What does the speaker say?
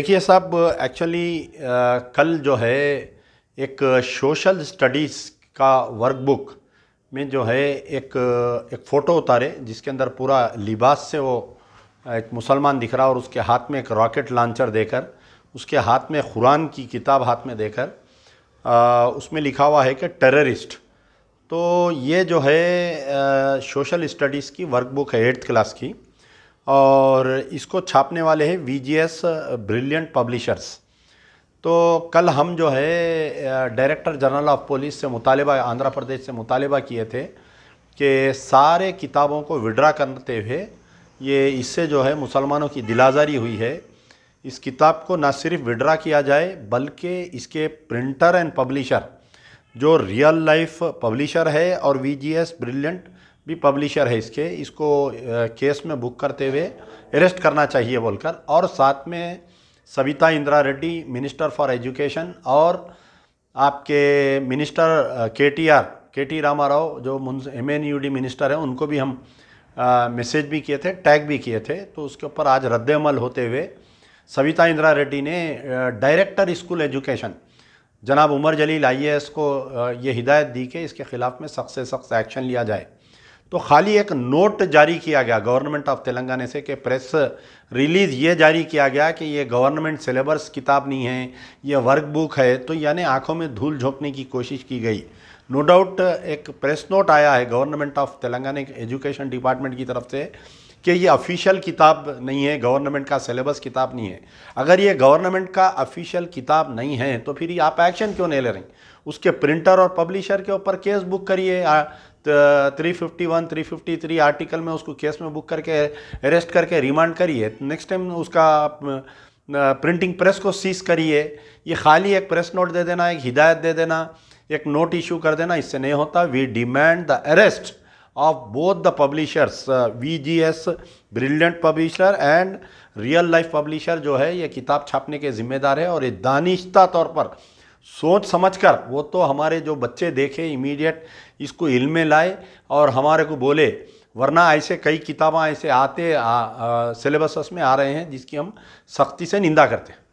देखिए साहब एक्चुअली कल जो है एक सोशल स्टडीज़ का वर्कबुक में जो है एक एक फ़ोटो उतारे जिसके अंदर पूरा लिबास से वो एक मुसलमान दिख रहा और उसके हाथ में एक रॉकेट लॉन्चर देकर उसके हाथ में कुरान की किताब हाथ में देकर उसमें लिखा हुआ है कि टेररिस्ट तो ये जो है सोशल स्टडीज़ की वर्कबुक है एट्थ क्लास की और इसको छापने वाले हैं V G S brilliant publishers तो कल हम जो है डायरेक्टर जनरल ऑफ पुलिस से मुतालबा आंध्र प्रदेश से मुतालबा किए थे कि सारे किताबों को विड्रा करते हुए ये इससे जो है मुसलमानों की दिलाजारी हुई है इस किताब को ना सिर्फ विड्रा किया जाए बल्कि इसके प्रिंटर एंड पब्लिशर जो रियल लाइफ पब्लिशर है और वी जी एस ब्रिलियंट भी पब्लिशर है इसके इसको केस में बुक करते हुए अरेस्ट करना चाहिए बोलकर और साथ में Savita Indira Reddy minister for education और आपके minister K T R K T Rama Rao जो M N U D minister हैं उनको भी हम मैसेज भी किए थे टैग भी किए थे तो उसके ऊपर आज रद्दमल होते हुए सविता इंदिरा रेड्डी ने डायरेक्टर स्कूल एजुकेशन जनाब उमर जलील आई को ये हिदायत दी कि इसके ख़िलाफ़ में सख्त से सख्त एक्शन लिया जाए तो खाली एक नोट जारी किया गया गवर्नमेंट ऑफ तेलंगाना से कि प्रेस रिलीज़ ये जारी किया गया कि ये गवर्नमेंट सिलेबस किताब नहीं है ये वर्क बुक है तो यानी आंखों में धूल झोंकने की कोशिश की गई नो डाउट एक प्रेस नोट आया है government of Telangana education department की तरफ से कि ये ऑफिशियल किताब नहीं है गवर्नमेंट का सिलेबस किताब नहीं है अगर ये गवर्नमेंट का ऑफिशियल किताब नहीं है तो फिर ये आप एक्शन क्यों नहीं ले रहे उसके प्रिंटर और पब्लिशर के ऊपर केस बुक करिए three fifty one three fifty three article में उसको केस में बुक करके अरेस्ट करके रिमांड करिए नेक्स्ट टाइम उसका प्रिंटिंग प्रेस को सीज करिए ये खाली एक प्रेस नोट दे देना एक हिदायत दे देना एक नोट इशू कर देना इससे नहीं होता we demand the arrest of both the publishers V G S brilliant publisher and real life publisher जो है ये किताब छापने के जिम्मेदार है और ये दानिश्ता तौर पर सोच समझकर वो तो हमारे जो बच्चे देखे इमीडिएट इसको हिल में लाए और हमारे को बोले वरना ऐसे कई किताबें ऐसे आते सिलेबस में आ रहे हैं जिसकी हम सख्ती से निंदा करते हैं